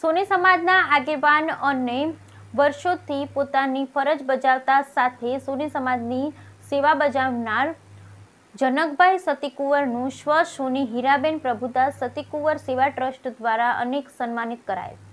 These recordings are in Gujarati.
સોની સમાજના આગેવાન અને વર્ષોથી પોતાની ફરજ બજાવતા સાથે સોની સમાજની સેવા બજાવનાર જનકભાઈ સતીકુંવરનું સ્વ સોની હીરાબેન પ્રભુદાસ સતીકુંવર સેવા ટ્રસ્ટ દ્વારા અનેક સન્માનિત કરાયું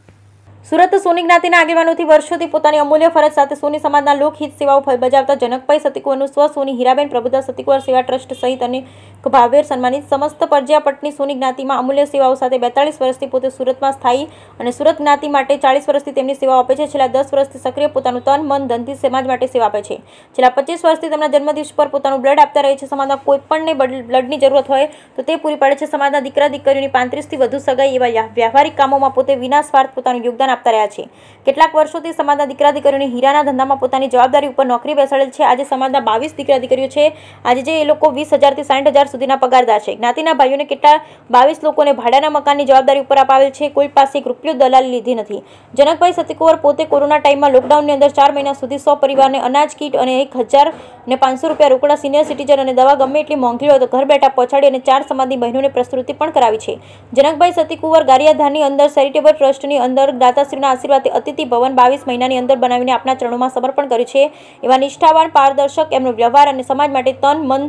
સુરત સોની જ્ઞાતિના આગેવાનોથી વર્ષોથી પોતાની અમૂલ્ય ફરજ સાથે સોની સમાજના લોકહિત સેવાઓ બજાવતા જનકભાઈ સતીકુવરનું સ્વ સોની હીરાબેન પ્રભુદા સતીકુવર સેવા ટ્રસ્ટ સહિત અનેક ભાવેર સન્માનિત સમસ્ત પરજ્યાપટની સોની જ્ઞાતિમાં અમૂલ્ય સેવાઓ સાથે બેતાળીસ વર્ષથી પોતે સુરતમાં સ્થાયી અને સુરત જ્ઞાતિ માટે ચાળીસ વર્ષથી તેમની સેવાઓ આપે છે છેલ્લા દસ વર્ષથી સક્રિય પોતાનું તન મન ધનથી સમાજ માટે સેવા આપે છે છેલ્લા પચીસ વર્ષથી તેમના જન્મદિવસ પર પોતાનું બ્લડ આપતા રહે છે સમાજના કોઈપણને બ્લડની જરૂરત હોય તો તે પૂરી પાડે છે સમાજના દીકરા દીકરીઓની પાંત્રીસથી વધુ સગાઈ એવા વ્યવહારિક કામોમાં પોતે વિના સ્વાર્થ પોતાનું યોગદાન યોગદાન આપતા રહ્યા છે કેટલાક વર્ષોથી સમાજના દીકરા દીકરીઓને હીરાના ધંધામાં પોતાની જવાબદારી ઉપર નોકરી બેસાડેલ છે આજે સમાજના બાવીસ દીકરા દીકરીઓ છે આજે જે એ લોકો વીસ હજારથી સાઠ હજાર સુધીના પગારદાર છે જ્ઞાતિના ભાઈઓને કેટલા બાવીસ લોકોને ભાડાના મકાનની જવાબદારી ઉપર અપાવેલ છે કોઈ પાસે રૂપિયો દલાલ લીધી નથી જનકભાઈ સતીકુંવર પોતે કોરોના ટાઈમમાં લોકડાઉનની અંદર ચાર મહિના સુધી સો પરિવારને અનાજ કીટ અને એક હજાર ને પાંચસો રૂપિયા રોકડા સિનિયર સિટીઝન અને દવા ગમે એટલી મોંઘી હોય તો ઘર બેઠા પહોંચાડી અને ચાર સમાધિ બહેનોને પ્રસ્તુતિ પણ કરાવી છે જનકભાઈ સતીકુંવર ગારિયાધારની અંદર ચેરિટેબલ ટ્રસ્ટની અંદર દાતાશ્રીના આશીર્વાદથી અતિથિ ભવન બાવીસ મહિનાની અંદર બનાવીને આપના ચરણોમાં સમર્પણ કર્યું છે એવા નિષ્ઠાવાન પારદર્શક એમનો વ્યવહાર અને સમાજ માટે તન મન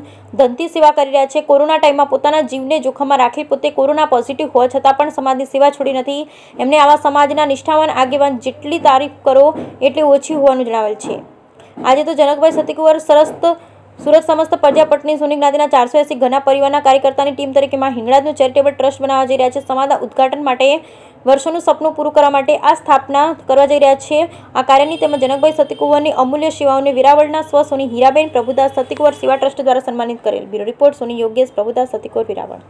ધનથી સેવા કરી રહ્યા છે કોરોના ટાઈમમાં પોતાના જીવને જોખમમાં રાખી પોતે કોરોના પોઝિટિવ હોવા છતાં પણ સમાજની સેવા છોડી નથી એમને આવા સમાજના નિષ્ઠાવાન આગેવાન જેટલી તારીફ કરો એટલી ઓછી હોવાનું જણાવેલ છે આજે તો જનકભાઈ સતીકુંવર સરસ્ત સુરત સમસ્ત પ્રજાપટની સુની જ્ઞાતિના ચારસો એસી ઘણા પરિવારના કાર્યકર્તાની ટીમ તરીકે માં હિંગળાજનું ચેરિટેબલ ટ્રસ્ટ બનાવવા જઈ રહ્યા છે સમાજના ઉદઘાટન માટે વર્ષોનું સપનું પૂરું કરવા માટે આ સ્થાપના કરવા જઈ રહ્યા છે આ કાર્યની તેમજ જનકભાઈ સતીકુંવરની અમૂલ્ય સેવાઓને વિરાવળના સ્વ સોની હીરાબેન પ્રભુદાસ સતીકુંવર સેવા ટ્રસ્ટ દ્વારા સન્માનિત કરેલ બ્યુરો રિપોર્ટ સોની યોગેશ પ્રભુદાસ સતીકુંવર વિરાવળ